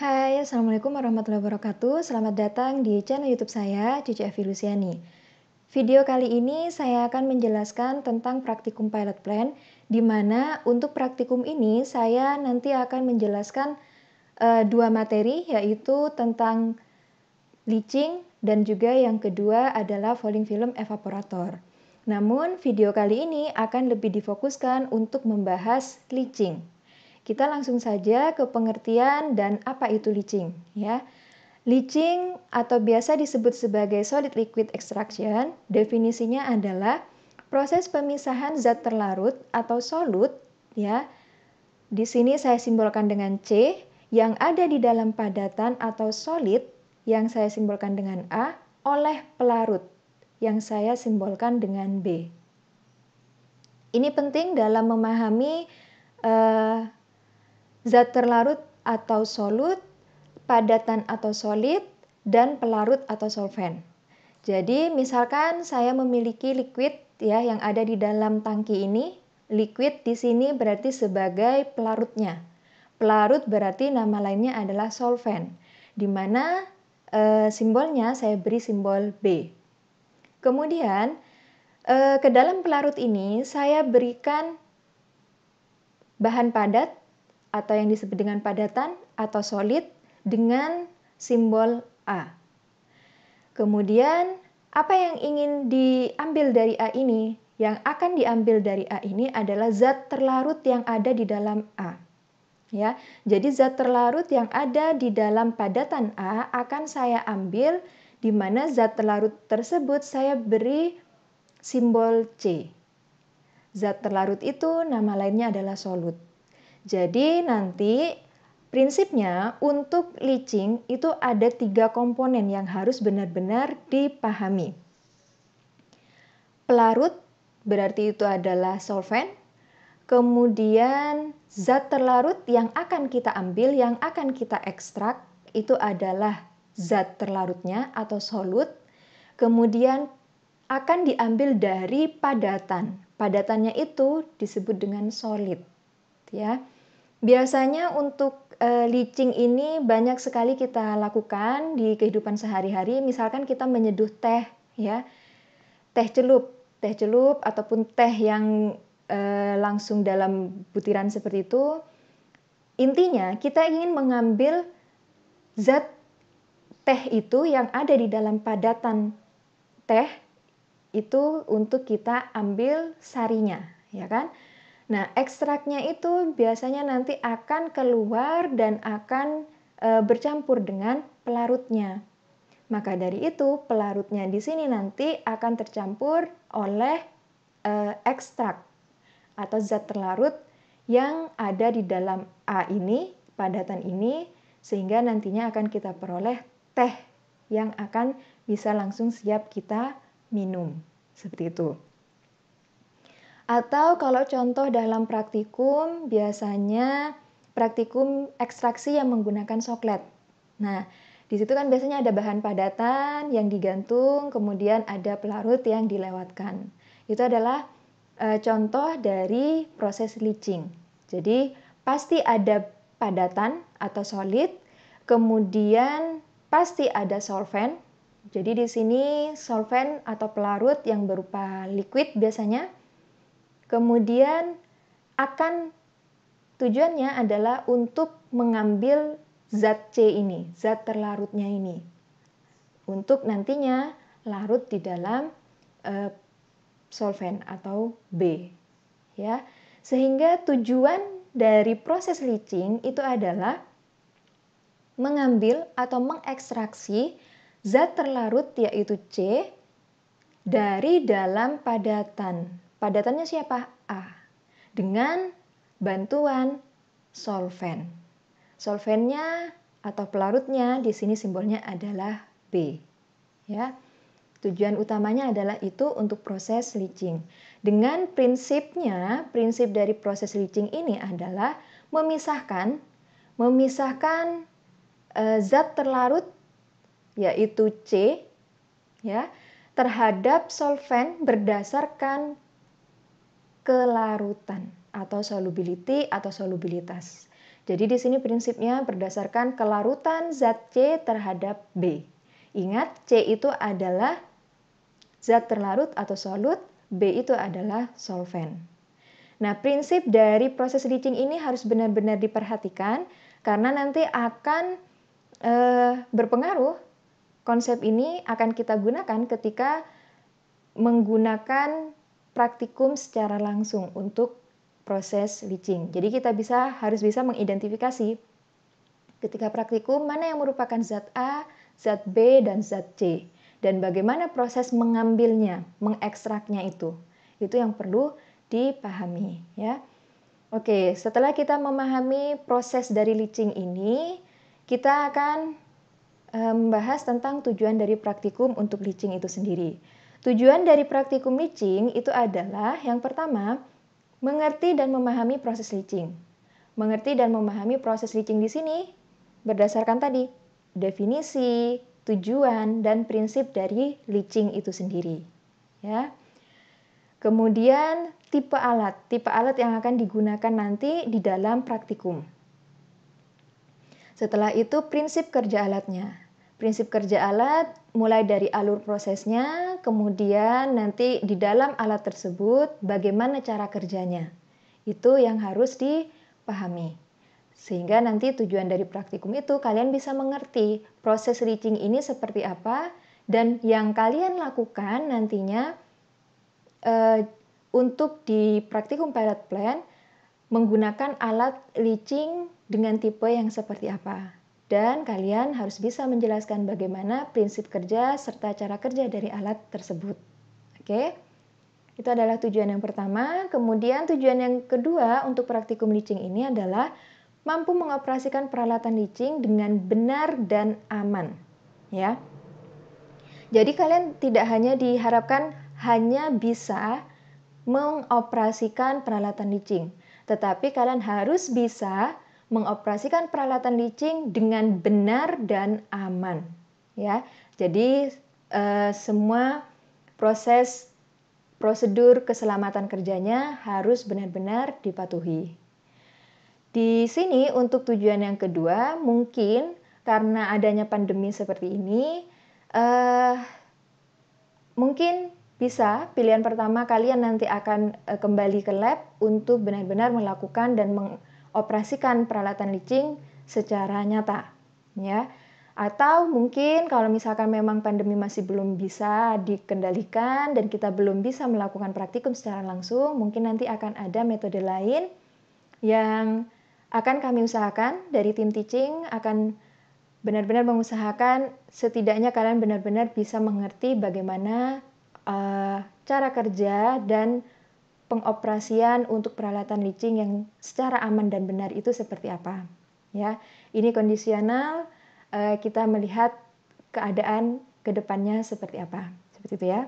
Hai, Assalamualaikum warahmatullahi wabarakatuh. Selamat datang di channel YouTube saya, Cici Evi Luciani. Video kali ini saya akan menjelaskan tentang praktikum pilot plan, di mana untuk praktikum ini saya nanti akan menjelaskan e, dua materi, yaitu tentang leaching dan juga yang kedua adalah falling film evaporator. Namun, video kali ini akan lebih difokuskan untuk membahas leaching. Kita langsung saja ke pengertian dan apa itu leaching ya. Leaching atau biasa disebut sebagai solid liquid extraction, definisinya adalah proses pemisahan zat terlarut atau solut ya. Di sini saya simbolkan dengan C yang ada di dalam padatan atau solid yang saya simbolkan dengan A oleh pelarut yang saya simbolkan dengan B. Ini penting dalam memahami uh, zat terlarut atau solut, padatan atau solid, dan pelarut atau solvent. Jadi, misalkan saya memiliki liquid ya yang ada di dalam tangki ini. Liquid di sini berarti sebagai pelarutnya. Pelarut berarti nama lainnya adalah solvent, di mana e, simbolnya saya beri simbol B. Kemudian e, ke dalam pelarut ini saya berikan bahan padat atau yang disebut dengan padatan atau solid dengan simbol A. Kemudian, apa yang ingin diambil dari A ini? Yang akan diambil dari A ini adalah zat terlarut yang ada di dalam A. Ya, jadi zat terlarut yang ada di dalam padatan A akan saya ambil di mana zat terlarut tersebut saya beri simbol C. Zat terlarut itu nama lainnya adalah solut. Jadi nanti prinsipnya untuk leaching itu ada tiga komponen yang harus benar-benar dipahami. Pelarut berarti itu adalah solvent, kemudian zat terlarut yang akan kita ambil, yang akan kita ekstrak itu adalah zat terlarutnya atau solut, kemudian akan diambil dari padatan. Padatannya itu disebut dengan solid ya. Biasanya untuk e, leaching ini banyak sekali kita lakukan di kehidupan sehari-hari. Misalkan kita menyeduh teh ya. Teh celup, teh celup ataupun teh yang e, langsung dalam butiran seperti itu. Intinya kita ingin mengambil zat teh itu yang ada di dalam padatan teh itu untuk kita ambil sarinya, ya kan? Nah, ekstraknya itu biasanya nanti akan keluar dan akan e, bercampur dengan pelarutnya. Maka dari itu, pelarutnya di sini nanti akan tercampur oleh e, ekstrak atau zat terlarut yang ada di dalam A ini, padatan ini, sehingga nantinya akan kita peroleh teh yang akan bisa langsung siap kita minum. Seperti itu. Atau kalau contoh dalam praktikum, biasanya praktikum ekstraksi yang menggunakan soklet. Nah, di situ kan biasanya ada bahan padatan yang digantung, kemudian ada pelarut yang dilewatkan. Itu adalah e, contoh dari proses leaching. Jadi, pasti ada padatan atau solid, kemudian pasti ada solvent. Jadi di sini solvent atau pelarut yang berupa liquid biasanya Kemudian akan tujuannya adalah untuk mengambil zat C ini, zat terlarutnya ini. Untuk nantinya larut di dalam e, eh, solven atau B. Ya. Sehingga tujuan dari proses leaching itu adalah mengambil atau mengekstraksi zat terlarut yaitu C dari dalam padatan Padatannya siapa? A. Dengan bantuan solvent. Solvennya atau pelarutnya di sini simbolnya adalah B. Ya. Tujuan utamanya adalah itu untuk proses leaching. Dengan prinsipnya, prinsip dari proses leaching ini adalah memisahkan memisahkan e, zat terlarut yaitu C ya terhadap solvent berdasarkan kelarutan atau solubility atau solubilitas. Jadi di sini prinsipnya berdasarkan kelarutan zat C terhadap B. Ingat C itu adalah zat terlarut atau solut, B itu adalah solvent. Nah, prinsip dari proses leaching ini harus benar-benar diperhatikan karena nanti akan e, berpengaruh konsep ini akan kita gunakan ketika menggunakan praktikum secara langsung untuk proses leaching. Jadi kita bisa harus bisa mengidentifikasi ketika praktikum mana yang merupakan zat A, zat B, dan zat C. Dan bagaimana proses mengambilnya, mengekstraknya itu. Itu yang perlu dipahami ya. Oke, setelah kita memahami proses dari leaching ini, kita akan eh, membahas tentang tujuan dari praktikum untuk leaching itu sendiri. Tujuan dari praktikum leaching itu adalah yang pertama, mengerti dan memahami proses leaching. Mengerti dan memahami proses leaching di sini berdasarkan tadi definisi, tujuan dan prinsip dari leaching itu sendiri. Ya. Kemudian tipe alat, tipe alat yang akan digunakan nanti di dalam praktikum. Setelah itu prinsip kerja alatnya prinsip kerja alat mulai dari alur prosesnya, kemudian nanti di dalam alat tersebut bagaimana cara kerjanya. Itu yang harus dipahami. Sehingga nanti tujuan dari praktikum itu kalian bisa mengerti proses reaching ini seperti apa dan yang kalian lakukan nantinya eh, untuk di praktikum pilot plan menggunakan alat leaching dengan tipe yang seperti apa dan kalian harus bisa menjelaskan bagaimana prinsip kerja serta cara kerja dari alat tersebut. Oke. Itu adalah tujuan yang pertama. Kemudian tujuan yang kedua untuk praktikum licing ini adalah mampu mengoperasikan peralatan licing dengan benar dan aman, ya. Jadi kalian tidak hanya diharapkan hanya bisa mengoperasikan peralatan licing, tetapi kalian harus bisa mengoperasikan peralatan licin dengan benar dan aman. Ya, jadi e, semua proses prosedur keselamatan kerjanya harus benar-benar dipatuhi. Di sini untuk tujuan yang kedua mungkin karena adanya pandemi seperti ini, e, mungkin bisa pilihan pertama kalian nanti akan eh, kembali ke lab untuk benar-benar melakukan dan meng operasikan peralatan leaching secara nyata ya. Atau mungkin kalau misalkan memang pandemi masih belum bisa dikendalikan dan kita belum bisa melakukan praktikum secara langsung, mungkin nanti akan ada metode lain yang akan kami usahakan dari tim teaching akan benar-benar mengusahakan setidaknya kalian benar-benar bisa mengerti bagaimana uh, cara kerja dan pengoperasian untuk peralatan leaching yang secara aman dan benar itu seperti apa. Ya, ini kondisional eh, kita melihat keadaan kedepannya seperti apa. Seperti itu ya.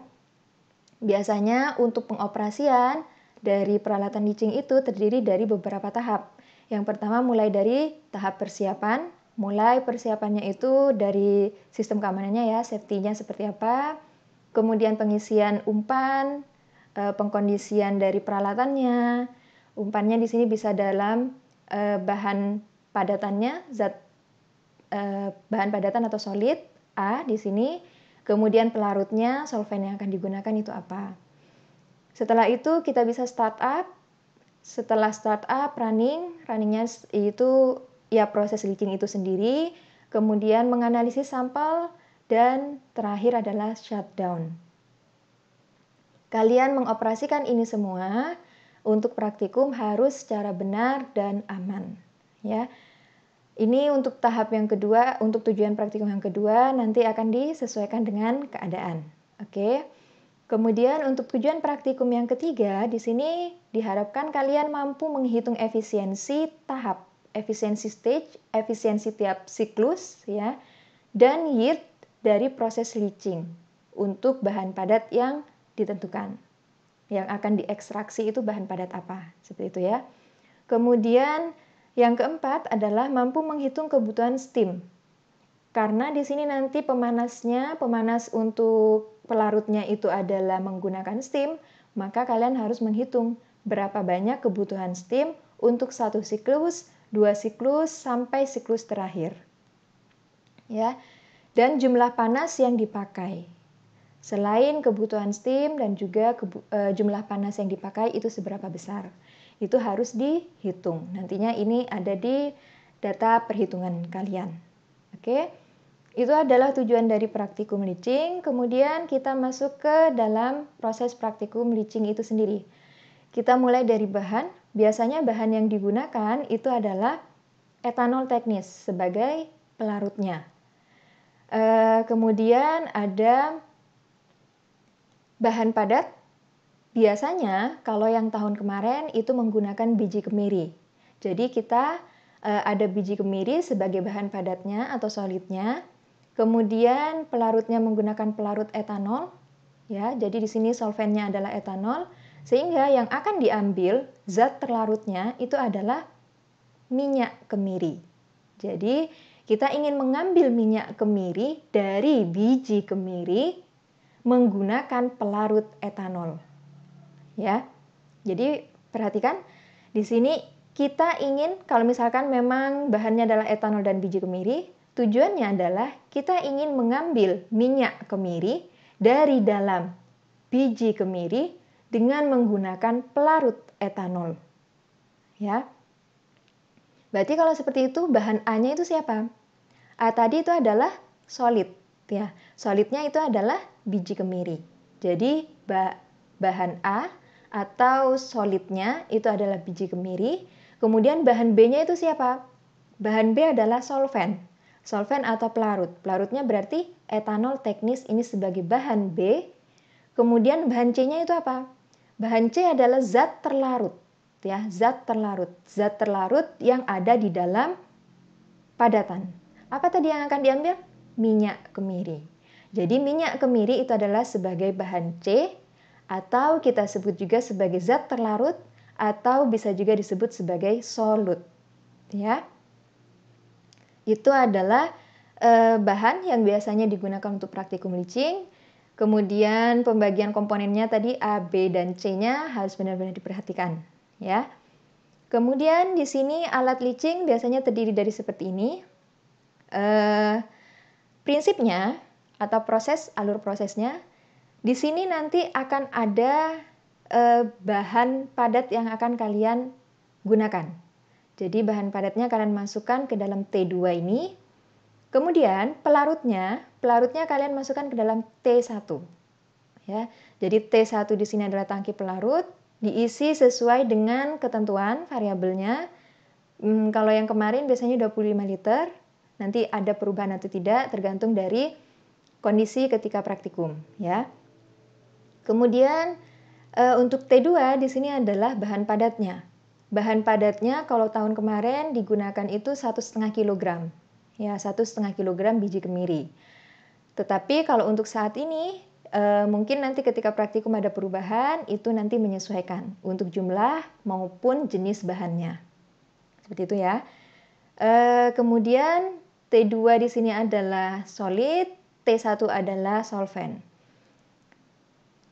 Biasanya untuk pengoperasian dari peralatan leaching itu terdiri dari beberapa tahap. Yang pertama mulai dari tahap persiapan, mulai persiapannya itu dari sistem keamanannya ya, safety-nya seperti apa, kemudian pengisian umpan, e, pengkondisian dari peralatannya. Umpannya di sini bisa dalam e, bahan padatannya, zat e, bahan padatan atau solid A di sini, kemudian pelarutnya, solvent yang akan digunakan itu apa. Setelah itu kita bisa start up, Setelah start up running, runningnya itu ya proses leaking itu sendiri, kemudian menganalisis sampel, dan terakhir adalah shutdown. Kalian mengoperasikan ini semua untuk praktikum harus secara benar dan aman, ya. Ini untuk tahap yang kedua, untuk tujuan praktikum yang kedua nanti akan disesuaikan dengan keadaan. Oke. Kemudian untuk tujuan praktikum yang ketiga, di sini diharapkan kalian mampu menghitung efisiensi tahap, efisiensi stage, efisiensi tiap siklus ya, dan yield dari proses leaching untuk bahan padat yang ditentukan. Yang akan diekstraksi itu bahan padat apa, seperti itu ya. Kemudian yang keempat adalah mampu menghitung kebutuhan steam. Karena di sini nanti pemanasnya, pemanas untuk pelarutnya itu adalah menggunakan steam, maka kalian harus menghitung berapa banyak kebutuhan steam untuk satu siklus, dua siklus, sampai siklus terakhir. Ya, dan jumlah panas yang dipakai. Selain kebutuhan steam dan juga kebu e, jumlah panas yang dipakai itu seberapa besar. Itu harus dihitung. Nantinya ini ada di data perhitungan kalian. Oke. Itu adalah tujuan dari praktikum leaching. Kemudian kita masuk ke dalam proses praktikum leaching itu sendiri. Kita mulai dari bahan. Biasanya bahan yang digunakan itu adalah etanol teknis sebagai pelarutnya. Eh, kemudian ada Bahan padat biasanya kalau yang tahun kemarin itu menggunakan biji kemiri. Jadi kita e, ada biji kemiri sebagai bahan padatnya atau solidnya. Kemudian pelarutnya menggunakan pelarut etanol. Ya, jadi di sini solventnya adalah etanol sehingga yang akan diambil zat terlarutnya itu adalah minyak kemiri. Jadi kita ingin mengambil minyak kemiri dari biji kemiri menggunakan pelarut etanol. Ya. Jadi perhatikan di sini kita ingin kalau misalkan memang bahannya adalah etanol dan biji kemiri, tujuannya adalah kita ingin mengambil minyak kemiri dari dalam biji kemiri dengan menggunakan pelarut etanol. Ya. Berarti kalau seperti itu bahan A-nya itu siapa? A tadi itu adalah solid ya solidnya itu adalah biji kemiri jadi bahan A atau solidnya itu adalah biji kemiri kemudian bahan B-nya itu siapa bahan B adalah solven solven atau pelarut pelarutnya berarti etanol teknis ini sebagai bahan B kemudian bahan C-nya itu apa bahan C adalah zat terlarut ya zat terlarut zat terlarut yang ada di dalam padatan apa tadi yang akan diambil minyak kemiri. Jadi minyak kemiri itu adalah sebagai bahan C atau kita sebut juga sebagai zat terlarut atau bisa juga disebut sebagai solut. Ya. Itu adalah e, bahan yang biasanya digunakan untuk praktikum licin. Kemudian pembagian komponennya tadi A, B dan C-nya harus benar-benar diperhatikan, ya. Kemudian di sini alat licin biasanya terdiri dari seperti ini. Eh Prinsipnya atau proses alur prosesnya di sini nanti akan ada eh, bahan padat yang akan kalian gunakan. Jadi bahan padatnya kalian masukkan ke dalam T2 ini. Kemudian pelarutnya, pelarutnya kalian masukkan ke dalam T1. Ya. Jadi T1 di sini adalah tangki pelarut, diisi sesuai dengan ketentuan variabelnya. Hmm, kalau yang kemarin biasanya 25 liter, nanti ada perubahan atau tidak tergantung dari kondisi ketika praktikum ya. Kemudian e, untuk T2 di sini adalah bahan padatnya. Bahan padatnya kalau tahun kemarin digunakan itu satu setengah kilogram ya satu setengah kilogram biji kemiri. Tetapi kalau untuk saat ini e, mungkin nanti ketika praktikum ada perubahan itu nanti menyesuaikan untuk jumlah maupun jenis bahannya seperti itu ya. uh, kemudian T2 di sini adalah solid, T1 adalah solvent.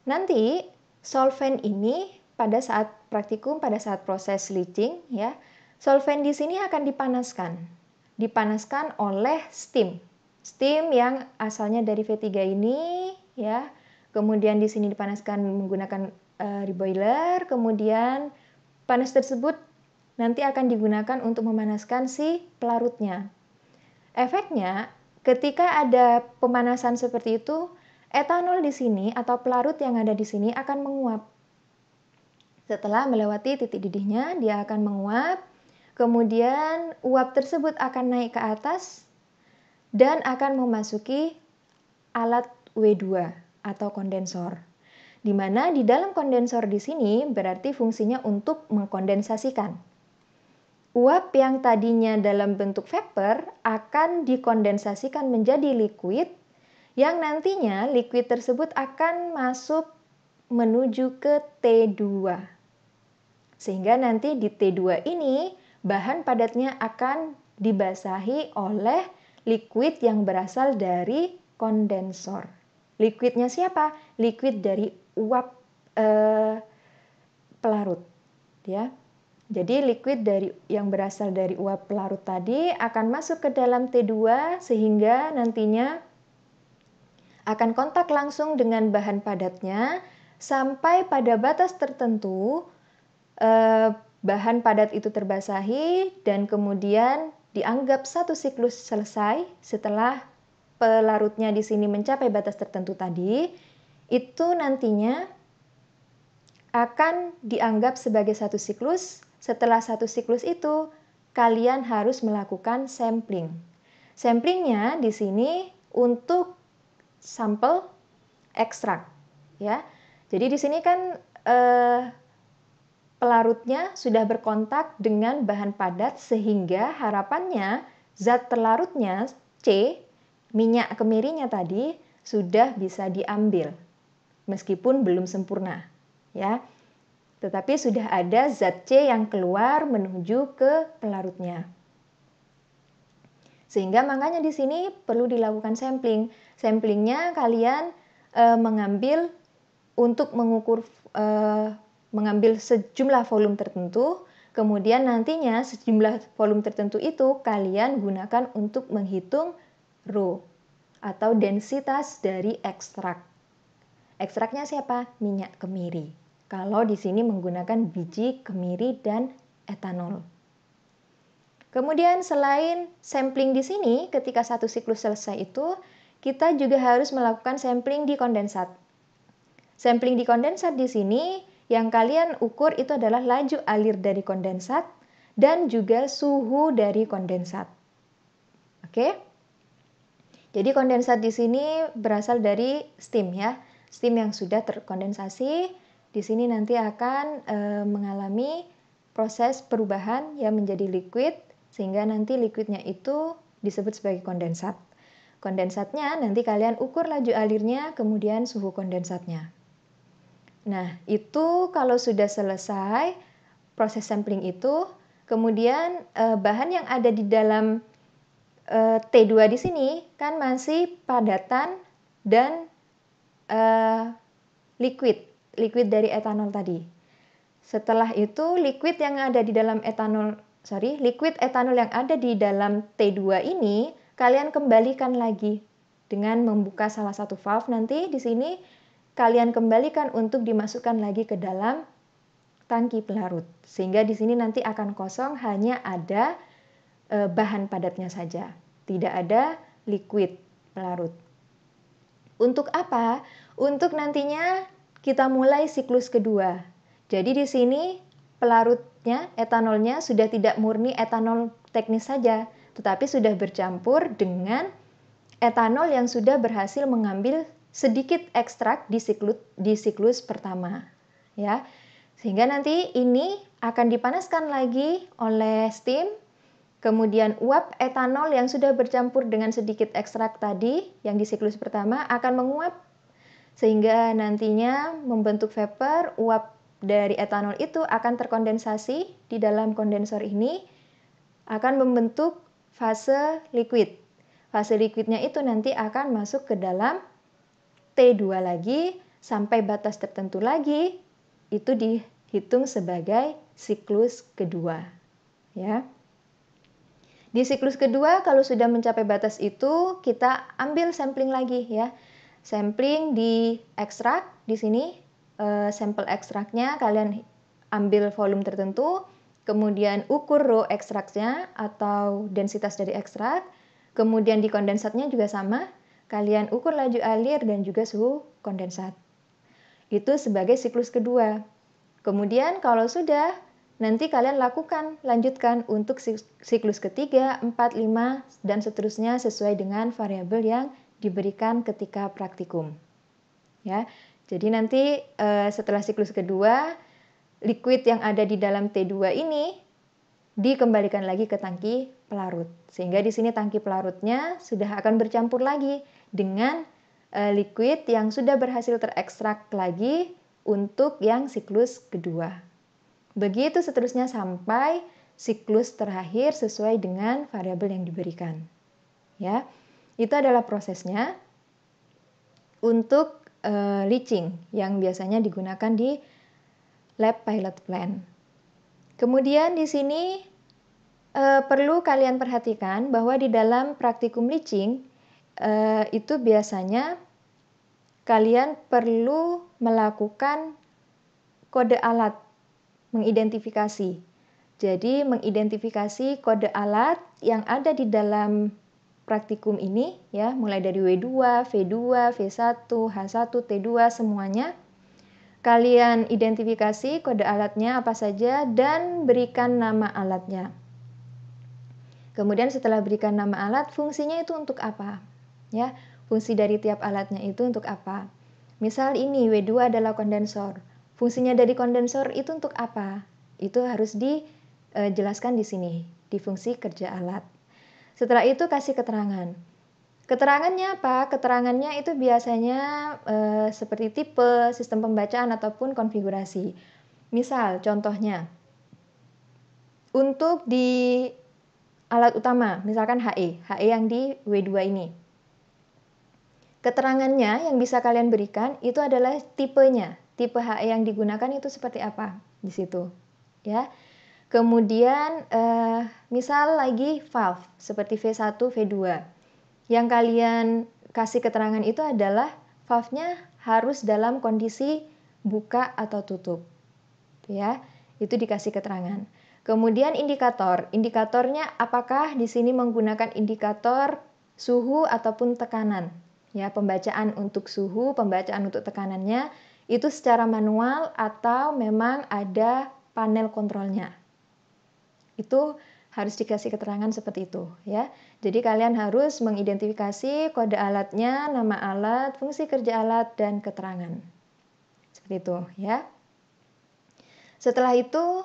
Nanti solvent ini pada saat praktikum, pada saat proses leaching ya, solvent di sini akan dipanaskan. Dipanaskan oleh steam. Steam yang asalnya dari V3 ini ya. Kemudian di sini dipanaskan menggunakan uh, reboiler, kemudian panas tersebut nanti akan digunakan untuk memanaskan si pelarutnya. Efeknya, ketika ada pemanasan seperti itu, etanol di sini atau pelarut yang ada di sini akan menguap. Setelah melewati titik didihnya, dia akan menguap. Kemudian uap tersebut akan naik ke atas dan akan memasuki alat W2 atau kondensor. Di mana di dalam kondensor di sini berarti fungsinya untuk mengkondensasikan. Uap yang tadinya dalam bentuk vapor akan dikondensasikan menjadi liquid yang nantinya liquid tersebut akan masuk menuju ke T2. Sehingga nanti di T2 ini bahan padatnya akan dibasahi oleh liquid yang berasal dari kondensor. Liquidnya siapa? Liquid dari uap eh, pelarut, ya. Jadi liquid dari yang berasal dari uap pelarut tadi akan masuk ke dalam T2 sehingga nantinya akan kontak langsung dengan bahan padatnya sampai pada batas tertentu eh, bahan padat itu terbasahi dan kemudian dianggap satu siklus selesai setelah pelarutnya di sini mencapai batas tertentu tadi itu nantinya akan dianggap sebagai satu siklus setelah satu siklus itu, kalian harus melakukan sampling. Samplingnya di sini untuk sampel ekstrak, ya. Jadi di sini kan eh, pelarutnya sudah berkontak dengan bahan padat sehingga harapannya zat terlarutnya C, minyak kemirinya tadi sudah bisa diambil meskipun belum sempurna, ya tetapi sudah ada zat C yang keluar menuju ke pelarutnya. Sehingga makanya di sini perlu dilakukan sampling. Samplingnya kalian e, mengambil untuk mengukur e, mengambil sejumlah volume tertentu, kemudian nantinya sejumlah volume tertentu itu kalian gunakan untuk menghitung rho atau densitas dari ekstrak. Ekstraknya siapa? Minyak kemiri kalau di sini menggunakan biji kemiri dan etanol. Kemudian selain sampling di sini, ketika satu siklus selesai itu, kita juga harus melakukan sampling di kondensat. Sampling di kondensat di sini yang kalian ukur itu adalah laju alir dari kondensat dan juga suhu dari kondensat. Oke? Jadi kondensat di sini berasal dari steam ya, steam yang sudah terkondensasi di sini nanti akan e, mengalami proses perubahan yang menjadi liquid sehingga nanti liquidnya itu disebut sebagai kondensat. Kondensatnya nanti kalian ukur laju alirnya, kemudian suhu kondensatnya. Nah, itu kalau sudah selesai proses sampling itu, kemudian e, bahan yang ada di dalam e, eh, T2 di sini kan masih padatan dan e, liquid liquid dari etanol tadi. Setelah itu liquid yang ada di dalam etanol, sorry, liquid etanol yang ada di dalam T2 ini kalian kembalikan lagi dengan membuka salah satu valve nanti di sini kalian kembalikan untuk dimasukkan lagi ke dalam tangki pelarut. Sehingga di sini nanti akan kosong hanya ada e, bahan padatnya saja. Tidak ada liquid pelarut. Untuk apa? Untuk nantinya kita mulai siklus kedua. Jadi di sini pelarutnya, etanolnya sudah tidak murni etanol teknis saja, tetapi sudah bercampur dengan etanol yang sudah berhasil mengambil sedikit ekstrak di siklus, di siklus pertama. Ya. Sehingga nanti ini akan dipanaskan lagi oleh steam Kemudian uap etanol yang sudah bercampur dengan sedikit ekstrak tadi yang di siklus pertama akan menguap sehingga nantinya membentuk vapor uap dari etanol itu akan terkondensasi di dalam kondensor ini akan membentuk fase liquid. Fase liquidnya itu nanti akan masuk ke dalam T2 lagi sampai batas tertentu lagi itu dihitung sebagai siklus kedua. Ya. Di siklus kedua kalau sudah mencapai batas itu kita ambil sampling lagi ya sampling di ekstrak di sini e, sampel ekstraknya kalian ambil volume tertentu kemudian ukur row ekstraknya atau densitas dari ekstrak kemudian di kondensatnya juga sama kalian ukur laju alir dan juga suhu kondensat itu sebagai siklus kedua kemudian kalau sudah nanti kalian lakukan, lanjutkan untuk siklus ketiga, empat lima dan seterusnya sesuai dengan variabel yang diberikan ketika praktikum. Ya. Jadi nanti eh, setelah siklus kedua, liquid yang ada di dalam T2 ini dikembalikan lagi ke tangki pelarut. Sehingga di sini tangki pelarutnya sudah akan bercampur lagi dengan eh, liquid yang sudah berhasil terekstrak lagi untuk yang siklus kedua. Begitu seterusnya sampai siklus terakhir sesuai dengan variabel yang diberikan. Ya. Itu adalah prosesnya untuk uh, leaching yang biasanya digunakan di lab pilot plant. Kemudian di sini uh, perlu kalian perhatikan bahwa di dalam praktikum leaching uh, itu biasanya kalian perlu melakukan kode alat mengidentifikasi. Jadi mengidentifikasi kode alat yang ada di dalam praktikum ini ya, mulai dari W2, V2, V1, H1, T2 semuanya Kalian identifikasi kode alatnya apa saja dan berikan nama alatnya. Kemudian setelah berikan nama alat, fungsinya itu untuk apa? Ya, fungsi dari tiap alatnya itu untuk apa? Misal ini W2 adalah kondensor. Fungsinya dari kondensor itu untuk apa? Itu harus dijelaskan eh, di sini, di fungsi kerja alat. Setelah itu kasih keterangan. Keterangannya apa? Keterangannya itu biasanya e, seperti tipe, sistem pembacaan ataupun konfigurasi. Misal contohnya untuk di alat utama, misalkan HE, HE yang di W2 ini. Keterangannya yang bisa kalian berikan itu adalah tipenya, tipe HE yang digunakan itu seperti apa di situ. Ya. Kemudian uh, misal lagi valve seperti V1, V2. Yang kalian kasih keterangan itu adalah valve-nya harus dalam kondisi buka atau tutup. Ya, itu dikasih keterangan. Kemudian indikator. Indikatornya apakah di sini menggunakan indikator suhu ataupun tekanan. Ya, pembacaan untuk suhu, pembacaan untuk tekanannya itu secara manual atau memang ada panel kontrolnya itu harus dikasih keterangan seperti itu ya. Jadi kalian harus mengidentifikasi kode alatnya, nama alat, fungsi kerja alat dan keterangan. Seperti itu ya. Setelah itu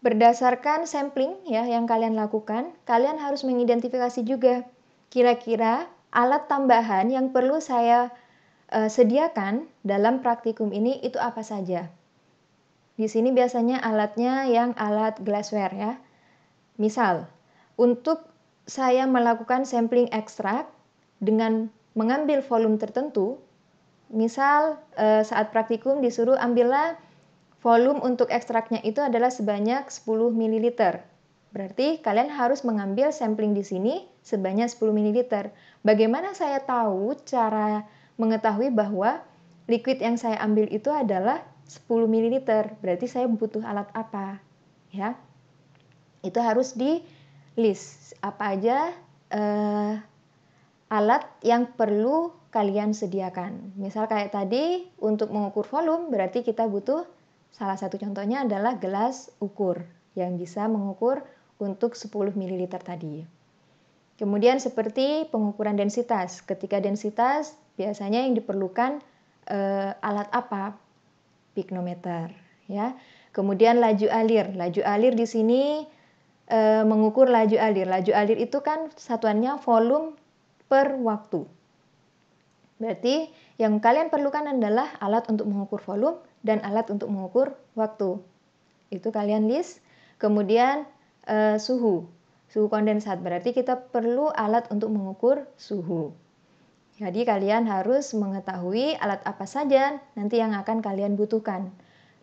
berdasarkan sampling ya yang kalian lakukan, kalian harus mengidentifikasi juga kira-kira alat tambahan yang perlu saya uh, sediakan dalam praktikum ini itu apa saja di sini biasanya alatnya yang alat glassware ya. Misal, untuk saya melakukan sampling ekstrak dengan mengambil volume tertentu, misal eh, saat praktikum disuruh ambillah volume untuk ekstraknya itu adalah sebanyak 10 ml. Berarti kalian harus mengambil sampling di sini sebanyak 10 ml. Bagaimana saya tahu cara mengetahui bahwa liquid yang saya ambil itu adalah 10 ml, berarti saya butuh alat apa? Ya. Itu harus di list apa aja eh, alat yang perlu kalian sediakan. Misal kayak tadi untuk mengukur volume berarti kita butuh salah satu contohnya adalah gelas ukur yang bisa mengukur untuk 10 ml tadi. Kemudian seperti pengukuran densitas. Ketika densitas, biasanya yang diperlukan eh, alat apa? piknometer ya. Kemudian laju alir. Laju alir di sini e, mengukur laju alir. Laju alir itu kan satuannya volume per waktu. Berarti yang kalian perlukan adalah alat untuk mengukur volume dan alat untuk mengukur waktu. Itu kalian list. Kemudian e, suhu. Suhu kondensat berarti kita perlu alat untuk mengukur suhu. Jadi kalian harus mengetahui alat apa saja nanti yang akan kalian butuhkan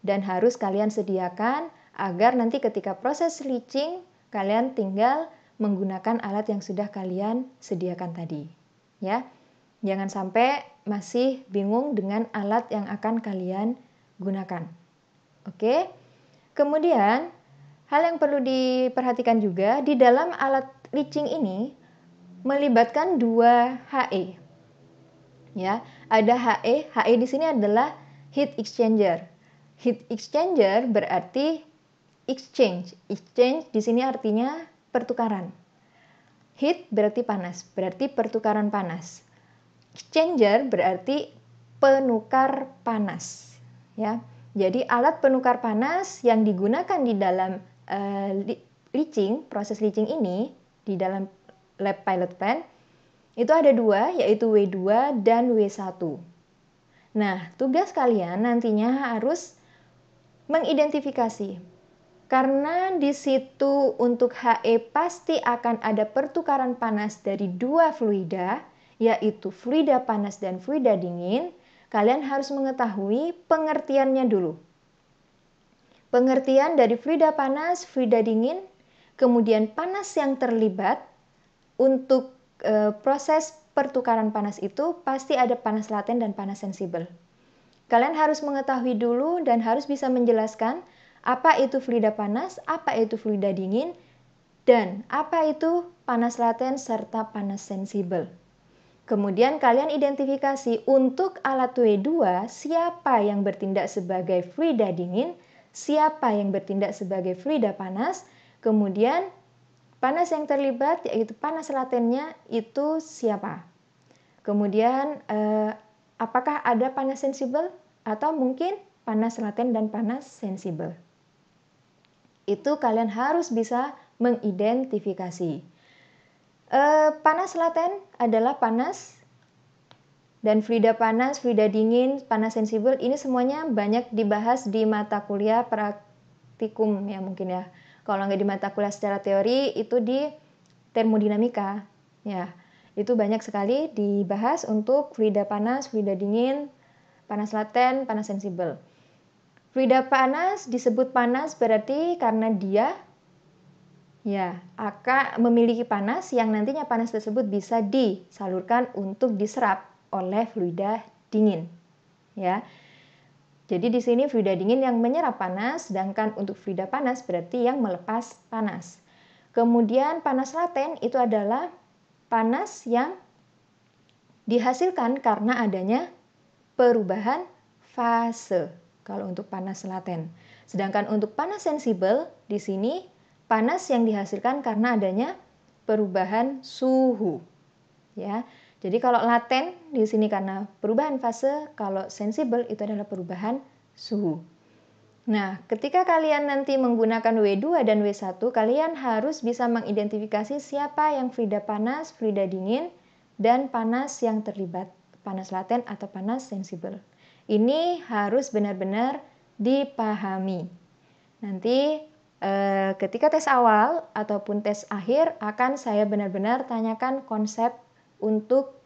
dan harus kalian sediakan agar nanti ketika proses leaching kalian tinggal menggunakan alat yang sudah kalian sediakan tadi. Ya. Jangan sampai masih bingung dengan alat yang akan kalian gunakan. Oke. Kemudian hal yang perlu diperhatikan juga di dalam alat leaching ini melibatkan dua HE ya. Ada HE, HE di sini adalah heat exchanger. Heat exchanger berarti exchange. Exchange di sini artinya pertukaran. Heat berarti panas, berarti pertukaran panas. Exchanger berarti penukar panas, ya. Jadi alat penukar panas yang digunakan di dalam uh, leaching, proses leaching ini di dalam lab pilot plant itu ada dua, yaitu W2 dan W1. Nah, tugas kalian nantinya harus mengidentifikasi. Karena di situ untuk HE pasti akan ada pertukaran panas dari dua fluida, yaitu fluida panas dan fluida dingin, kalian harus mengetahui pengertiannya dulu. Pengertian dari fluida panas, fluida dingin, kemudian panas yang terlibat untuk e, proses pertukaran panas itu pasti ada panas laten dan panas sensibel. Kalian harus mengetahui dulu dan harus bisa menjelaskan apa itu fluida panas, apa itu fluida dingin, dan apa itu panas laten serta panas sensibel. Kemudian kalian identifikasi untuk alat W2 e siapa yang bertindak sebagai fluida dingin, siapa yang bertindak sebagai fluida panas, kemudian Panas yang terlibat yaitu panas latennya itu siapa? Kemudian eh, apakah ada panas sensibel atau mungkin panas laten dan panas sensibel? Itu kalian harus bisa mengidentifikasi. Eh, panas laten adalah panas dan fluida panas, fluida dingin, panas sensibel ini semuanya banyak dibahas di mata kuliah praktikum ya mungkin ya. Kalau nggak di mata kuliah secara teori itu di termodinamika. Ya, itu banyak sekali dibahas untuk fluida panas, fluida dingin, panas laten, panas sensibel. Fluida panas disebut panas berarti karena dia ya akan memiliki panas yang nantinya panas tersebut bisa disalurkan untuk diserap oleh fluida dingin. Ya. Jadi di sini fluida dingin yang menyerap panas, sedangkan untuk fluida panas berarti yang melepas panas. Kemudian panas laten itu adalah panas yang dihasilkan karena adanya perubahan fase kalau untuk panas laten. Sedangkan untuk panas sensibel di sini panas yang dihasilkan karena adanya perubahan suhu. Ya. Jadi kalau laten di sini karena perubahan fase, kalau sensible itu adalah perubahan suhu. Nah, ketika kalian nanti menggunakan W2 dan W1, kalian harus bisa mengidentifikasi siapa yang fluida panas, fluida dingin, dan panas yang terlibat, panas laten atau panas sensibel. Ini harus benar-benar dipahami. Nanti eh, ketika tes awal ataupun tes akhir akan saya benar-benar tanyakan konsep untuk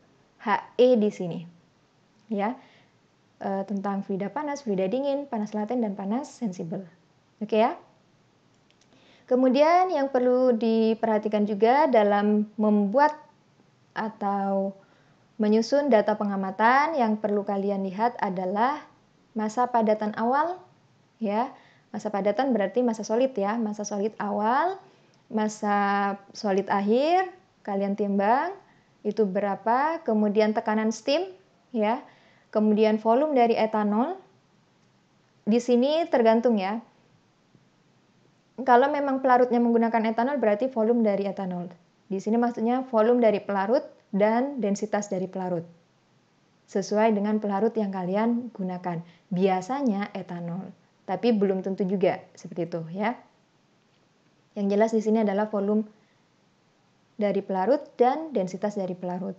HE di sini. Ya. E, tentang fluida panas, fluida dingin, panas laten dan panas sensibel. Oke ya? Kemudian yang perlu diperhatikan juga dalam membuat atau menyusun data pengamatan yang perlu kalian lihat adalah masa padatan awal ya. Masa padatan berarti masa solid ya, masa solid awal, masa solid akhir, kalian timbang, itu berapa, kemudian tekanan steam ya, kemudian volume dari etanol. Di sini tergantung ya. Kalau memang pelarutnya menggunakan etanol berarti volume dari etanol. Di sini maksudnya volume dari pelarut dan densitas dari pelarut. Sesuai dengan pelarut yang kalian gunakan. Biasanya etanol, tapi belum tentu juga seperti itu ya. Yang jelas di sini adalah volume dari pelarut dan densitas dari pelarut.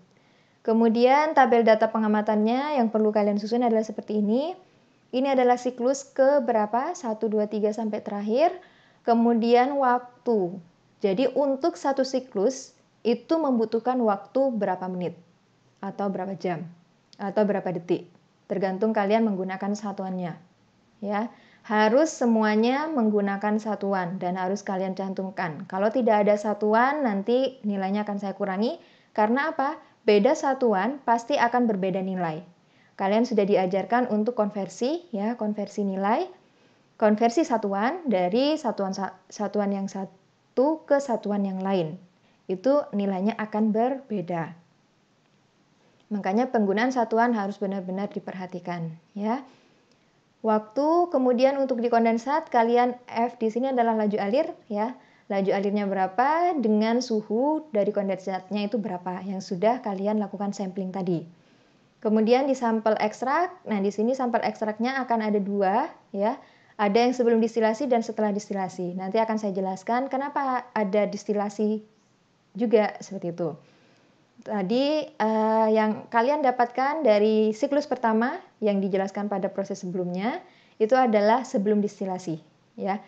Kemudian tabel data pengamatannya yang perlu kalian susun adalah seperti ini. Ini adalah siklus ke berapa? 1, 2, 3 sampai terakhir. Kemudian waktu. Jadi untuk satu siklus itu membutuhkan waktu berapa menit atau berapa jam atau berapa detik. Tergantung kalian menggunakan satuannya. Ya harus semuanya menggunakan satuan dan harus kalian cantumkan. Kalau tidak ada satuan, nanti nilainya akan saya kurangi. Karena apa? Beda satuan pasti akan berbeda nilai. Kalian sudah diajarkan untuk konversi, ya, konversi nilai, konversi satuan dari satuan satuan yang satu ke satuan yang lain. Itu nilainya akan berbeda. Makanya penggunaan satuan harus benar-benar diperhatikan, ya waktu. Kemudian untuk dikondensat kalian F di sini adalah laju alir ya. Laju alirnya berapa dengan suhu dari kondensatnya itu berapa yang sudah kalian lakukan sampling tadi. Kemudian di sampel ekstrak, nah di sini sampel ekstraknya akan ada dua ya. Ada yang sebelum distilasi dan setelah distilasi. Nanti akan saya jelaskan kenapa ada distilasi juga seperti itu. Tadi uh, yang kalian dapatkan dari siklus pertama yang dijelaskan pada proses sebelumnya itu adalah sebelum distilasi, ya.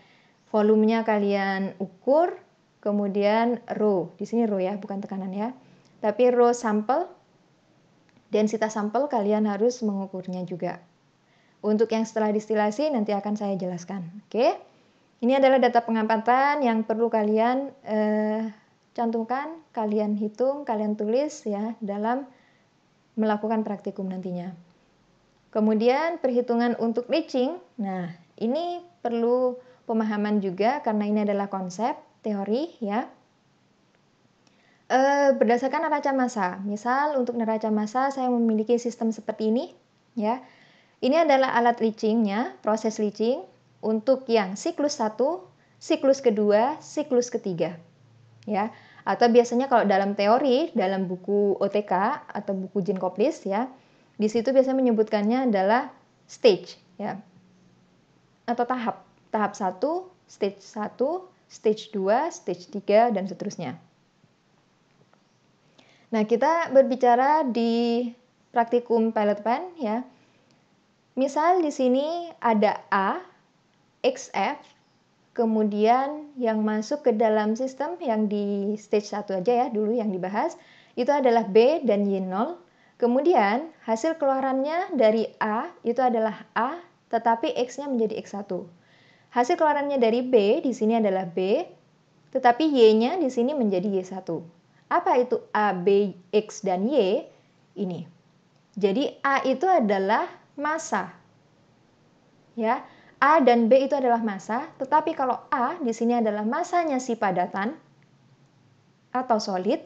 Volumenya kalian ukur, kemudian rho Di sini rho ya, bukan tekanan ya. Tapi rho sampel, densitas sampel kalian harus mengukurnya juga. Untuk yang setelah distilasi nanti akan saya jelaskan, oke? Ini adalah data pengamatan yang perlu kalian uh, cantumkan, kalian hitung, kalian tulis ya dalam melakukan praktikum nantinya. Kemudian perhitungan untuk leaching Nah, ini perlu pemahaman juga karena ini adalah konsep teori ya. E, berdasarkan neraca massa. Misal untuk neraca massa saya memiliki sistem seperti ini ya. Ini adalah alat leachingnya, proses leaching untuk yang siklus 1, siklus kedua, siklus ketiga. Ya. Atau biasanya kalau dalam teori, dalam buku OTK atau buku Jin Koplis ya, di situ biasanya menyebutkannya adalah stage ya. Atau tahap. Tahap 1, stage 1, stage 2, stage 3 dan seterusnya. Nah, kita berbicara di praktikum pilot pen ya. Misal di sini ada A, XF Kemudian yang masuk ke dalam sistem yang di stage 1 aja ya dulu yang dibahas, itu adalah B dan Y0. Kemudian hasil keluarannya dari A itu adalah A tetapi X-nya menjadi X1. Hasil keluarannya dari B di sini adalah B tetapi Y-nya di sini menjadi Y1. Apa itu A, B, X, dan Y? Ini. Jadi A itu adalah masa Ya, A dan B itu adalah masa, tetapi kalau A di sini adalah masanya si padatan atau solid,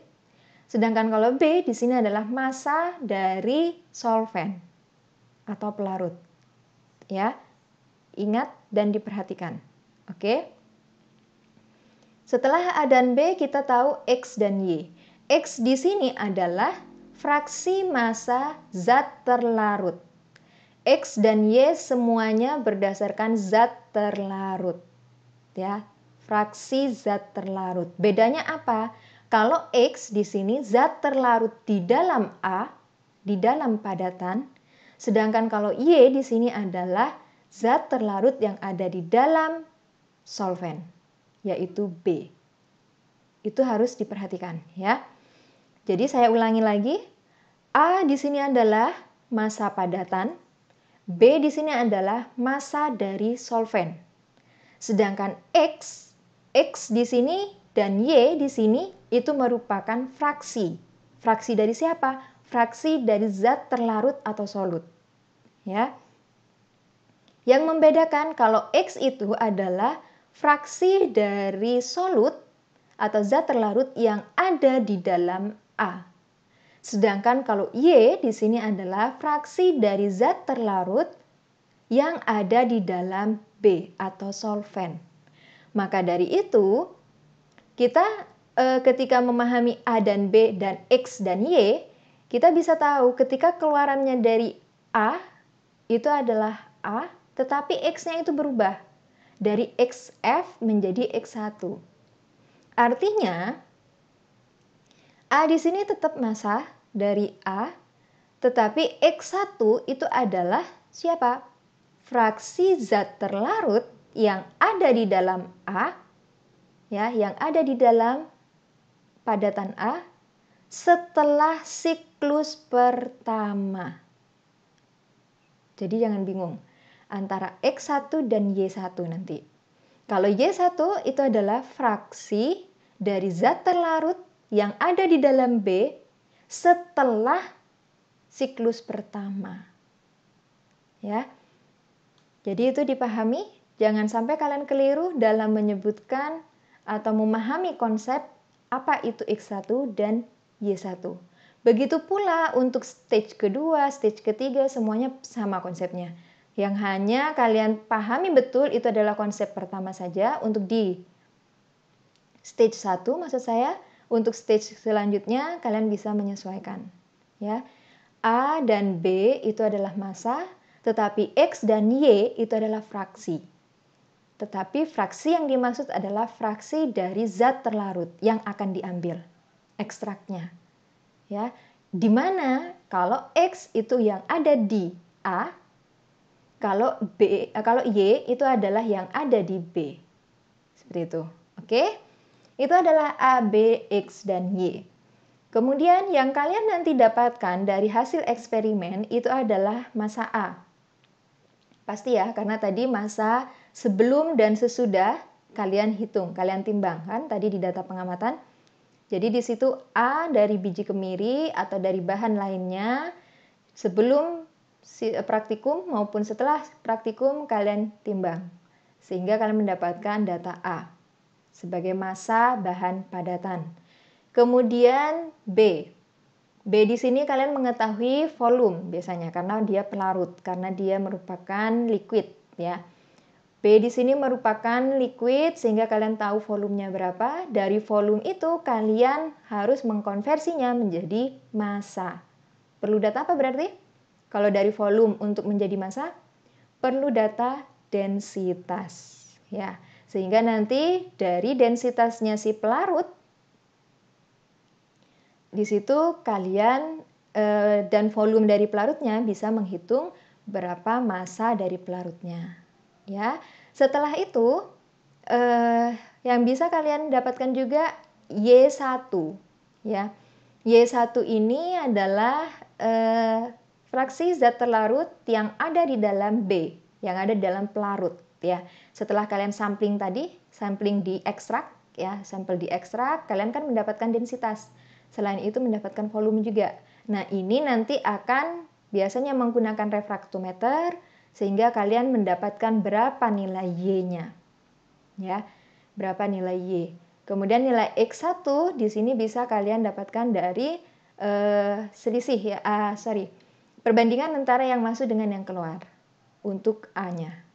sedangkan kalau B di sini adalah masa dari solvent atau pelarut. Ya. Ingat dan diperhatikan. Oke. Setelah A dan B kita tahu X dan Y. X di sini adalah fraksi massa zat terlarut. X dan Y semuanya berdasarkan zat terlarut. Ya, fraksi zat terlarut. Bedanya apa? Kalau X di sini zat terlarut di dalam A, di dalam padatan, sedangkan kalau Y di sini adalah zat terlarut yang ada di dalam solvent, yaitu B. Itu harus diperhatikan ya. Jadi saya ulangi lagi, A di sini adalah massa padatan, B di sini adalah massa dari solvent, Sedangkan X, X di sini dan Y di sini itu merupakan fraksi. Fraksi dari siapa? Fraksi dari zat terlarut atau solut. Ya. Yang membedakan kalau X itu adalah fraksi dari solut atau zat terlarut yang ada di dalam A. Sedangkan kalau Y di sini adalah fraksi dari zat terlarut yang ada di dalam B atau solvent Maka dari itu, kita e, ketika memahami A dan B dan X dan Y, kita bisa tahu ketika keluarannya dari A itu adalah A, tetapi X-nya itu berubah dari XF menjadi X1. Artinya, A di sini tetap masa dari A, tetapi X1 itu adalah siapa? Fraksi zat terlarut yang ada di dalam A, ya, yang ada di dalam padatan A setelah siklus pertama. Jadi jangan bingung antara X1 dan Y1 nanti. Kalau Y1 itu adalah fraksi dari zat terlarut yang ada di dalam B setelah siklus pertama. Ya. Jadi itu dipahami, jangan sampai kalian keliru dalam menyebutkan atau memahami konsep apa itu X1 dan Y1. Begitu pula untuk stage kedua, stage ketiga, semuanya sama konsepnya. Yang hanya kalian pahami betul itu adalah konsep pertama saja untuk di stage 1 maksud saya untuk stage selanjutnya kalian bisa menyesuaikan ya. A dan B itu adalah masa, tetapi X dan Y itu adalah fraksi. Tetapi fraksi yang dimaksud adalah fraksi dari zat terlarut yang akan diambil ekstraknya. Ya, dimana kalau X itu yang ada di A, kalau B eh, kalau Y itu adalah yang ada di B. Seperti itu. Oke? Okay? Itu adalah A, B, X, dan Y. Kemudian yang kalian nanti dapatkan dari hasil eksperimen itu adalah masa A. Pasti ya, karena tadi masa sebelum dan sesudah kalian hitung, kalian timbang kan tadi di data pengamatan. Jadi di situ A dari biji kemiri atau dari bahan lainnya sebelum eh, praktikum maupun setelah praktikum kalian timbang sehingga kalian mendapatkan data A sebagai massa bahan padatan. Kemudian B. B di sini kalian mengetahui volume biasanya karena dia pelarut, karena dia merupakan liquid ya. B di sini merupakan liquid sehingga kalian tahu volumenya berapa. Dari volume itu kalian harus mengkonversinya menjadi massa. Perlu data apa berarti? Kalau dari volume untuk menjadi massa, perlu data densitas ya. Sehingga nanti dari densitasnya si pelarut, di situ kalian eh, dan volume dari pelarutnya bisa menghitung berapa massa dari pelarutnya. Ya, setelah itu e, yang bisa kalian dapatkan juga Y1 ya. Y1 ini adalah e, fraksi zat terlarut yang ada di dalam B, yang ada dalam pelarut ya. Setelah kalian sampling tadi, sampling diekstrak ya, sampel diekstrak, kalian kan mendapatkan densitas. Selain itu mendapatkan volume juga. Nah, ini nanti akan biasanya menggunakan refraktometer sehingga kalian mendapatkan berapa nilai Y-nya. Ya, berapa nilai Y. Kemudian nilai X1 di sini bisa kalian dapatkan dari uh, selisih ya, uh, sorry, perbandingan antara yang masuk dengan yang keluar untuk A-nya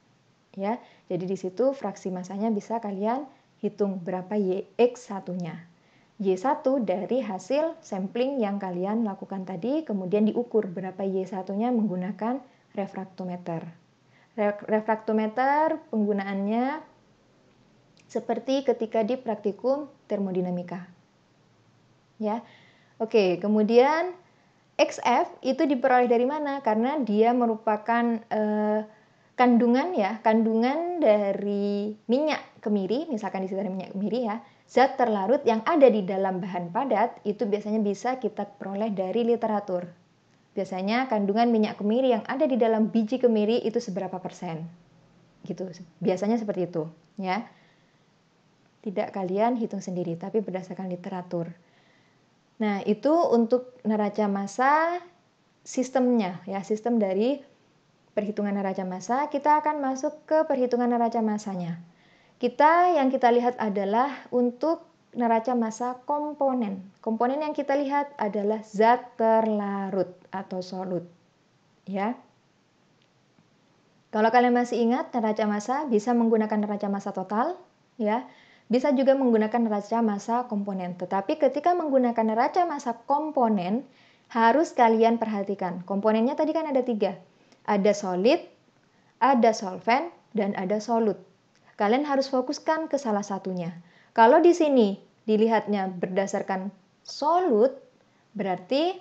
ya. Jadi di situ fraksi masanya bisa kalian hitung berapa YX satunya. Y1 dari hasil sampling yang kalian lakukan tadi, kemudian diukur berapa Y1-nya menggunakan refraktometer. Refraktometer penggunaannya seperti ketika di praktikum termodinamika. Ya. Oke, kemudian XF itu diperoleh dari mana? Karena dia merupakan eh, kandungan ya, kandungan dari minyak kemiri, misalkan di situ minyak kemiri ya, zat terlarut yang ada di dalam bahan padat itu biasanya bisa kita peroleh dari literatur. Biasanya kandungan minyak kemiri yang ada di dalam biji kemiri itu seberapa persen. Gitu. Biasanya seperti itu, ya. Tidak kalian hitung sendiri, tapi berdasarkan literatur. Nah, itu untuk neraca massa sistemnya ya, sistem dari perhitungan neraca massa, kita akan masuk ke perhitungan neraca massanya. Kita yang kita lihat adalah untuk neraca massa komponen. Komponen yang kita lihat adalah zat terlarut atau solut. Ya. Kalau kalian masih ingat neraca massa bisa menggunakan neraca massa total, ya. Bisa juga menggunakan neraca massa komponen. Tetapi ketika menggunakan neraca massa komponen, harus kalian perhatikan. Komponennya tadi kan ada tiga. Ada solid, ada solvent, dan ada solut. Kalian harus fokuskan ke salah satunya. Kalau di sini dilihatnya berdasarkan solut, berarti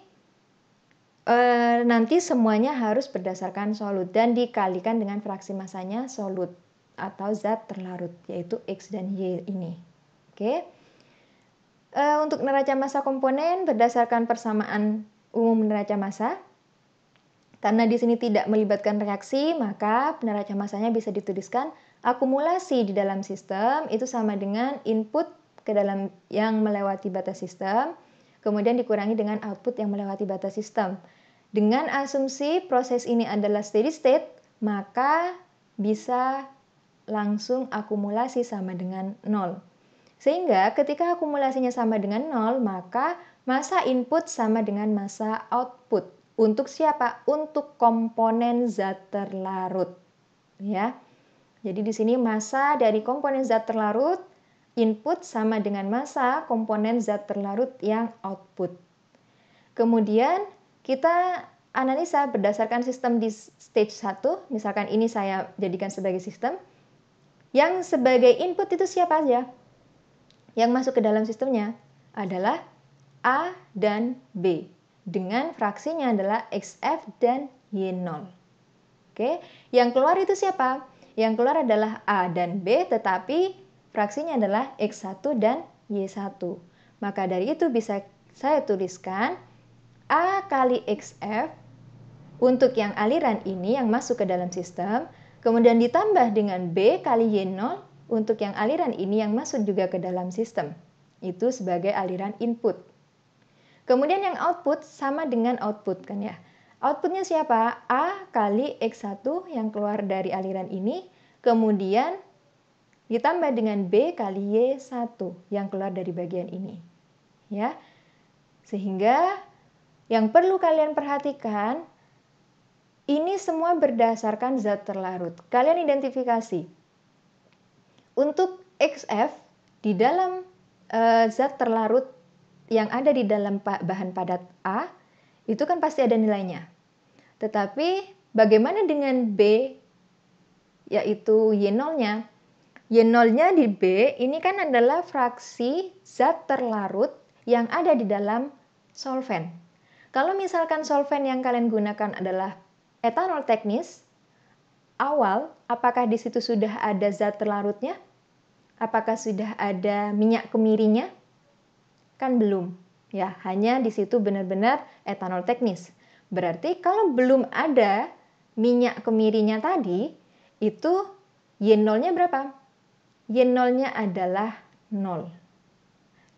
e, nanti semuanya harus berdasarkan solut dan dikalikan dengan fraksi masanya solut atau zat terlarut, yaitu X dan Y ini. Oke. E, untuk neraca massa komponen berdasarkan persamaan umum neraca massa, karena di sini tidak melibatkan reaksi, maka neraca masanya bisa dituliskan akumulasi di dalam sistem itu sama dengan input ke dalam yang melewati batas sistem, kemudian dikurangi dengan output yang melewati batas sistem. Dengan asumsi proses ini adalah steady state, maka bisa langsung akumulasi sama dengan nol. Sehingga ketika akumulasinya sama dengan nol, maka masa input sama dengan masa output. Untuk siapa? Untuk komponen zat terlarut. Ya. Jadi di sini massa dari komponen zat terlarut input sama dengan massa komponen zat terlarut yang output. Kemudian kita analisa berdasarkan sistem di stage 1, misalkan ini saya jadikan sebagai sistem. Yang sebagai input itu siapa saja? Yang masuk ke dalam sistemnya adalah A dan B dengan fraksinya adalah XF dan Y0. Oke, yang keluar itu siapa? Yang keluar adalah A dan B tetapi fraksinya adalah X1 dan Y1. Maka dari itu bisa saya tuliskan A kali XF untuk yang aliran ini yang masuk ke dalam sistem, kemudian ditambah dengan B kali Y0 untuk yang aliran ini yang masuk juga ke dalam sistem. Itu sebagai aliran input. Kemudian yang output sama dengan output kan ya. Outputnya siapa? A kali X1 yang keluar dari aliran ini, kemudian ditambah dengan B kali Y1 yang keluar dari bagian ini. Ya. Sehingga yang perlu kalian perhatikan ini semua berdasarkan zat terlarut. Kalian identifikasi. Untuk XF di dalam e, zat terlarut yang ada di dalam bahan padat A itu kan pasti ada nilainya. Tetapi bagaimana dengan B yaitu Y0-nya? Y0-nya di B ini kan adalah fraksi zat terlarut yang ada di dalam solvent. Kalau misalkan solvent yang kalian gunakan adalah etanol teknis awal, apakah di situ sudah ada zat terlarutnya? Apakah sudah ada minyak kemirinya? Kan belum. Ya, hanya di situ benar-benar etanol teknis. Berarti kalau belum ada minyak kemirinya tadi, itu Y0-nya berapa? Y0-nya adalah nol,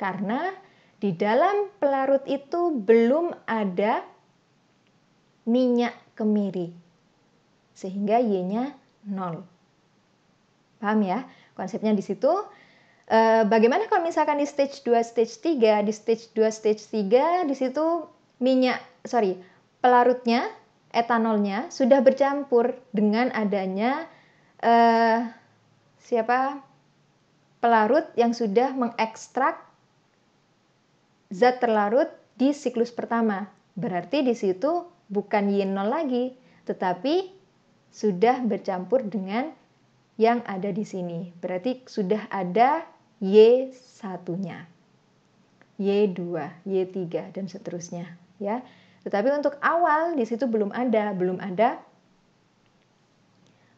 Karena di dalam pelarut itu belum ada minyak kemiri. Sehingga Y-nya 0. Paham ya? Konsepnya di situ. Eh, bagaimana kalau misalkan di stage 2, stage 3, di stage 2, stage 3 di situ minyak, sorry, pelarutnya, etanolnya sudah bercampur dengan adanya uh, siapa pelarut yang sudah mengekstrak zat terlarut di siklus pertama. Berarti di situ bukan Y0 lagi, tetapi sudah bercampur dengan yang ada di sini. Berarti sudah ada y 1 Y2, Y3 dan seterusnya, ya. Tetapi untuk awal di situ belum ada, belum ada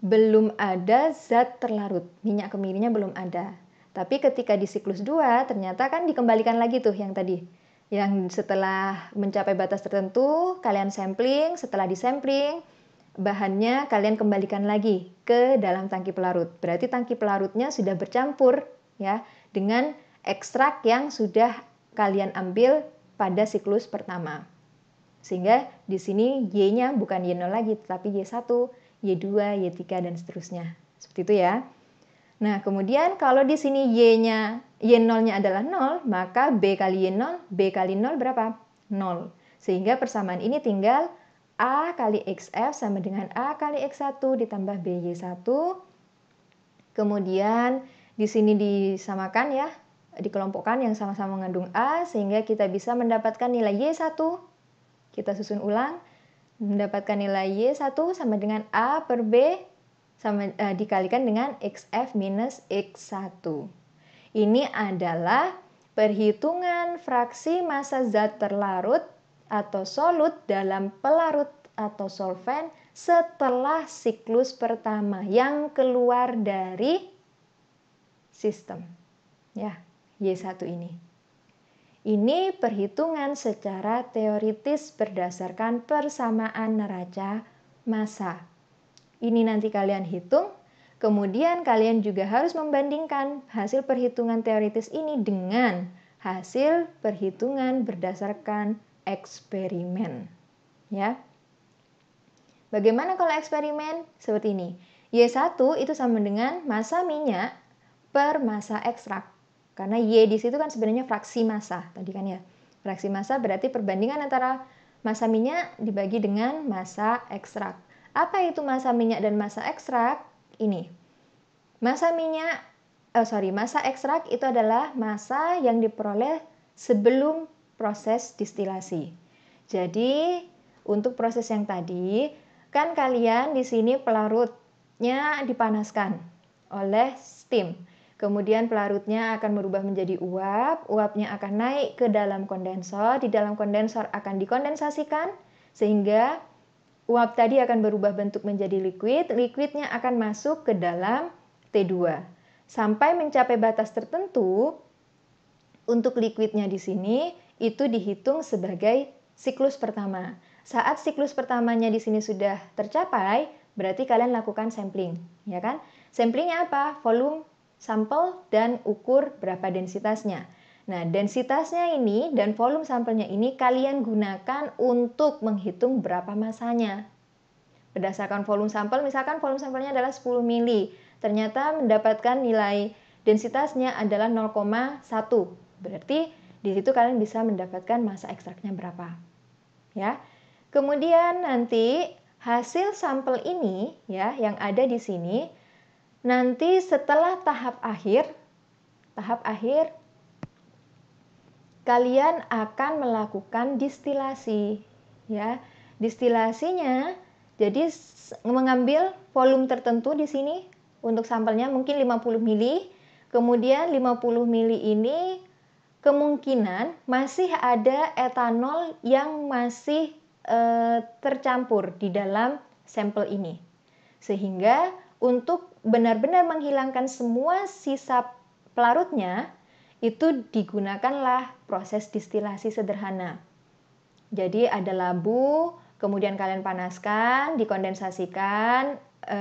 belum ada zat terlarut. Minyak kemirinya belum ada. Tapi ketika di siklus 2 ternyata kan dikembalikan lagi tuh yang tadi. Yang setelah mencapai batas tertentu kalian sampling, setelah disampling bahannya kalian kembalikan lagi ke dalam tangki pelarut. Berarti tangki pelarutnya sudah bercampur ya dengan ekstrak yang sudah kalian ambil pada siklus pertama. Sehingga di sini Y-nya bukan Y0 lagi, tetapi Y1, Y2, Y3, dan seterusnya. Seperti itu ya. Nah, kemudian kalau di sini Y-nya, Y0-nya adalah 0, maka B kali Y0, B kali 0 berapa? 0. Sehingga persamaan ini tinggal A kali XF sama dengan A kali X1 ditambah b y 1 Kemudian di sini disamakan ya, dikelompokkan yang sama-sama mengandung A sehingga kita bisa mendapatkan nilai Y1. Kita susun ulang, mendapatkan nilai Y1 sama dengan A per B sama eh, dikalikan dengan XF minus X1. Ini adalah perhitungan fraksi massa zat terlarut atau solut dalam pelarut atau solvent setelah siklus pertama yang keluar dari sistem. Ya, Y1 ini. Ini perhitungan secara teoritis berdasarkan persamaan neraca massa. Ini nanti kalian hitung, kemudian kalian juga harus membandingkan hasil perhitungan teoritis ini dengan hasil perhitungan berdasarkan eksperimen. Ya. Bagaimana kalau eksperimen? Seperti ini. Y1 itu sama dengan massa minyak per massa ekstrak. Karena Y di situ kan sebenarnya fraksi massa tadi kan ya. Fraksi massa berarti perbandingan antara massa minyak dibagi dengan massa ekstrak. Apa itu massa minyak dan massa ekstrak? Ini. Massa minyak oh sorry, massa ekstrak itu adalah massa yang diperoleh sebelum proses distilasi. Jadi, untuk proses yang tadi, kan kalian di sini pelarutnya dipanaskan oleh steam. Kemudian pelarutnya akan berubah menjadi uap, uapnya akan naik ke dalam kondensor, di dalam kondensor akan dikondensasikan sehingga uap tadi akan berubah bentuk menjadi liquid, liquidnya akan masuk ke dalam T2. Sampai mencapai batas tertentu, untuk liquidnya di sini itu dihitung sebagai siklus pertama. Saat siklus pertamanya di sini sudah tercapai, berarti kalian lakukan sampling, ya kan? Samplingnya apa? Volume sampel dan ukur berapa densitasnya. Nah, densitasnya ini dan volume sampelnya ini kalian gunakan untuk menghitung berapa masanya. Berdasarkan volume sampel, misalkan volume sampelnya adalah 10 mili, ternyata mendapatkan nilai densitasnya adalah 0,1. Berarti di situ kalian bisa mendapatkan masa ekstraknya berapa. Ya. Kemudian nanti hasil sampel ini ya yang ada di sini Nanti setelah tahap akhir, tahap akhir kalian akan melakukan distilasi ya. Distilasinya jadi mengambil volume tertentu di sini untuk sampelnya mungkin 50 mili. Kemudian 50 mili ini kemungkinan masih ada etanol yang masih e, tercampur di dalam sampel ini. Sehingga untuk benar-benar menghilangkan semua sisa pelarutnya, itu digunakanlah proses distilasi sederhana. Jadi ada labu, kemudian kalian panaskan, dikondensasikan e,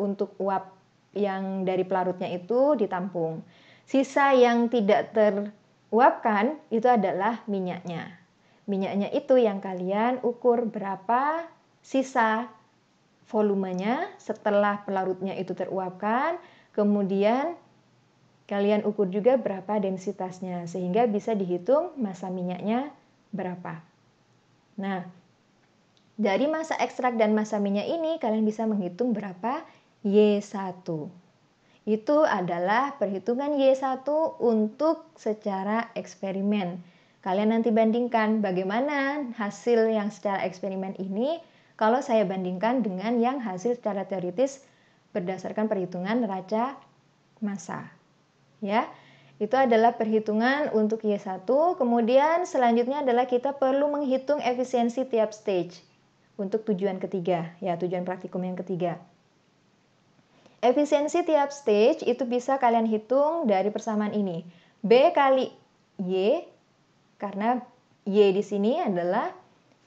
untuk uap yang dari pelarutnya itu ditampung. Sisa yang tidak teruapkan itu adalah minyaknya. Minyaknya itu yang kalian ukur berapa sisa volumenya setelah pelarutnya itu teruapkan, kemudian kalian ukur juga berapa densitasnya sehingga bisa dihitung masa minyaknya berapa. Nah, dari masa ekstrak dan masa minyak ini kalian bisa menghitung berapa Y1. Itu adalah perhitungan Y1 untuk secara eksperimen. Kalian nanti bandingkan bagaimana hasil yang secara eksperimen ini kalau saya bandingkan dengan yang hasil secara teoritis berdasarkan perhitungan neraca masa, Ya. Itu adalah perhitungan untuk Y1. Kemudian selanjutnya adalah kita perlu menghitung efisiensi tiap stage untuk tujuan ketiga, ya tujuan praktikum yang ketiga. Efisiensi tiap stage itu bisa kalian hitung dari persamaan ini. B kali Y karena Y di sini adalah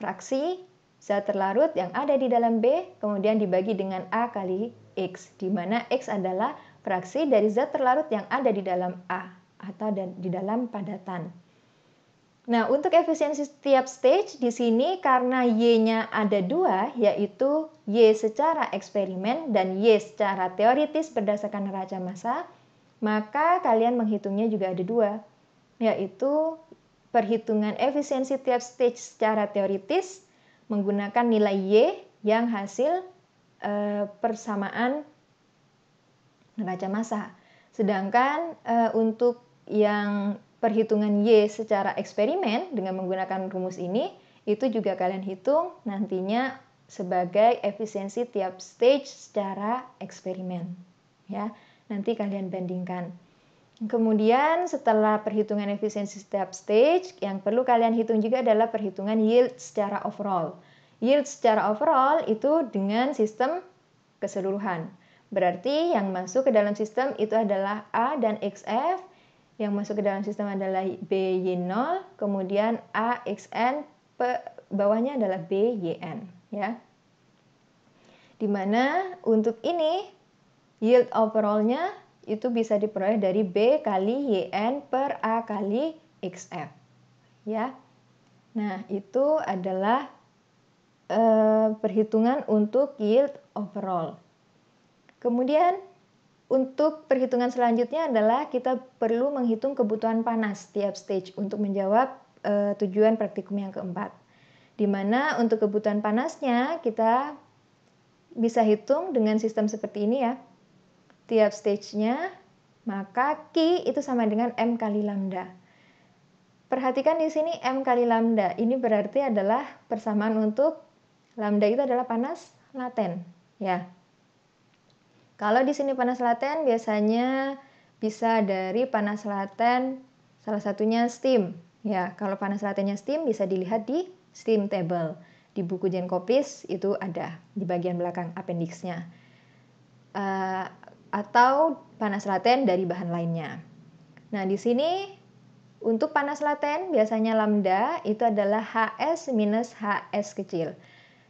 fraksi Zat terlarut yang ada di dalam B kemudian dibagi dengan A kali X, di mana X adalah fraksi dari zat terlarut yang ada di dalam A atau di dalam padatan. Nah, untuk efisiensi setiap stage di sini karena Y-nya ada dua, yaitu Y secara eksperimen dan Y secara teoritis berdasarkan neraca massa, maka kalian menghitungnya juga ada dua, yaitu perhitungan efisiensi tiap stage secara teoritis menggunakan nilai Y yang hasil e, persamaan neraca massa. Sedangkan e, untuk yang perhitungan Y secara eksperimen dengan menggunakan rumus ini, itu juga kalian hitung nantinya sebagai efisiensi tiap stage secara eksperimen. Ya, nanti kalian bandingkan. Kemudian setelah perhitungan efisiensi setiap stage, yang perlu kalian hitung juga adalah perhitungan yield secara overall. Yield secara overall itu dengan sistem keseluruhan. Berarti yang masuk ke dalam sistem itu adalah A dan XF, yang masuk ke dalam sistem adalah B, Y, 0 kemudian AXN, bawahnya adalah B, BYN. Ya. Dimana untuk ini yield overallnya itu bisa diperoleh dari B kali YN per A kali XF. Ya. Nah, itu adalah e, perhitungan untuk yield overall. Kemudian untuk perhitungan selanjutnya adalah kita perlu menghitung kebutuhan panas tiap stage untuk menjawab e, tujuan praktikum yang keempat. Di mana untuk kebutuhan panasnya kita bisa hitung dengan sistem seperti ini ya tiap stage-nya, maka Q itu sama dengan M kali lambda. Perhatikan di sini M kali lambda, ini berarti adalah persamaan untuk lambda itu adalah panas laten. ya. Kalau di sini panas laten biasanya bisa dari panas laten salah satunya steam. Ya, kalau panas latennya steam bisa dilihat di steam table. Di buku jenkopis itu ada di bagian belakang appendixnya. Uh, atau panas laten dari bahan lainnya. Nah, di sini untuk panas laten biasanya lambda itu adalah HS minus HS kecil.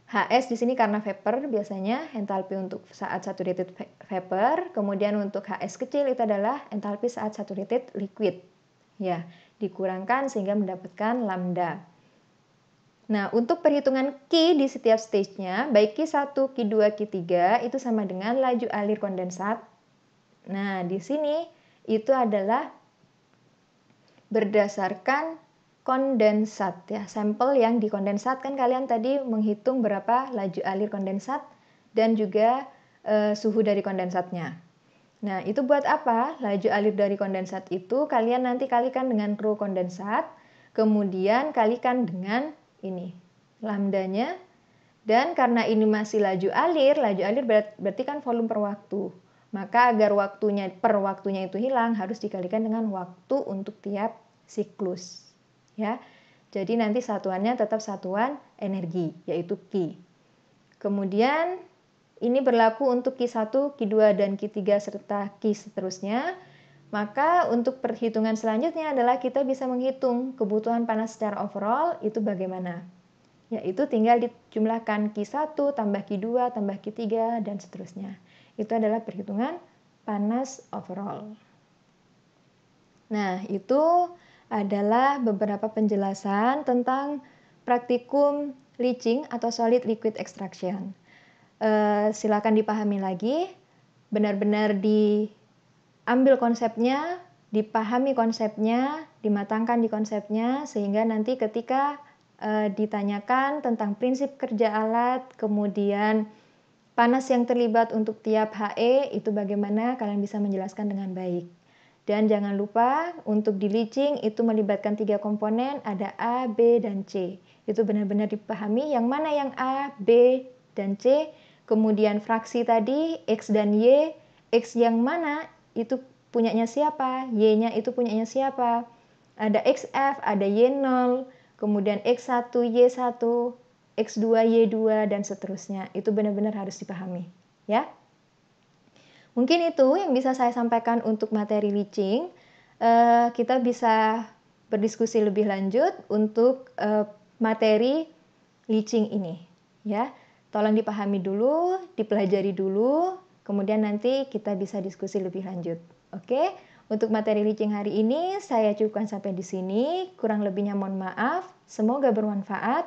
HS di sini karena vapor biasanya entalpi untuk saat saturated vapor, kemudian untuk HS kecil itu adalah entalpi saat saturated liquid. Ya, dikurangkan sehingga mendapatkan lambda. Nah, untuk perhitungan Q di setiap stage-nya, baik Q1, Q2, Q3 itu sama dengan laju alir kondensat Nah, di sini itu adalah berdasarkan kondensat ya, sampel yang dikondensat kan kalian tadi menghitung berapa laju alir kondensat dan juga e, suhu dari kondensatnya. Nah, itu buat apa? Laju alir dari kondensat itu kalian nanti kalikan dengan rho kondensat, kemudian kalikan dengan ini, lambdanya. Dan karena ini masih laju alir, laju alir berarti kan volume per waktu. Maka agar waktunya per waktunya itu hilang harus dikalikan dengan waktu untuk tiap siklus. Ya. Jadi nanti satuannya tetap satuan energi yaitu Q. Kemudian ini berlaku untuk Q1, Q2 dan Q3 serta Q seterusnya. Maka untuk perhitungan selanjutnya adalah kita bisa menghitung kebutuhan panas secara overall itu bagaimana. Yaitu tinggal dijumlahkan Q1 tambah Q2 tambah Q3 dan seterusnya. Itu adalah perhitungan panas overall. Nah, itu adalah beberapa penjelasan tentang praktikum leaching atau solid liquid extraction. E, silakan dipahami lagi, benar-benar diambil konsepnya, dipahami konsepnya, dimatangkan di konsepnya, sehingga nanti ketika e, ditanyakan tentang prinsip kerja alat, kemudian Panas yang terlibat untuk tiap HE itu bagaimana kalian bisa menjelaskan dengan baik. Dan jangan lupa untuk di leaching itu melibatkan tiga komponen ada A, B, dan C. Itu benar-benar dipahami yang mana yang A, B, dan C. Kemudian fraksi tadi X dan Y, X yang mana itu punyanya siapa, Y-nya itu punyanya siapa. Ada XF, ada Y0, kemudian X1, Y1, X2, Y2, dan seterusnya. Itu benar-benar harus dipahami. Ya, Mungkin itu yang bisa saya sampaikan untuk materi leaching. Eh, kita bisa berdiskusi lebih lanjut untuk eh, materi leaching ini. Ya, tolong dipahami dulu, dipelajari dulu, kemudian nanti kita bisa diskusi lebih lanjut. Oke, untuk materi leaching hari ini saya cukupkan sampai di sini. Kurang lebihnya mohon maaf. Semoga bermanfaat.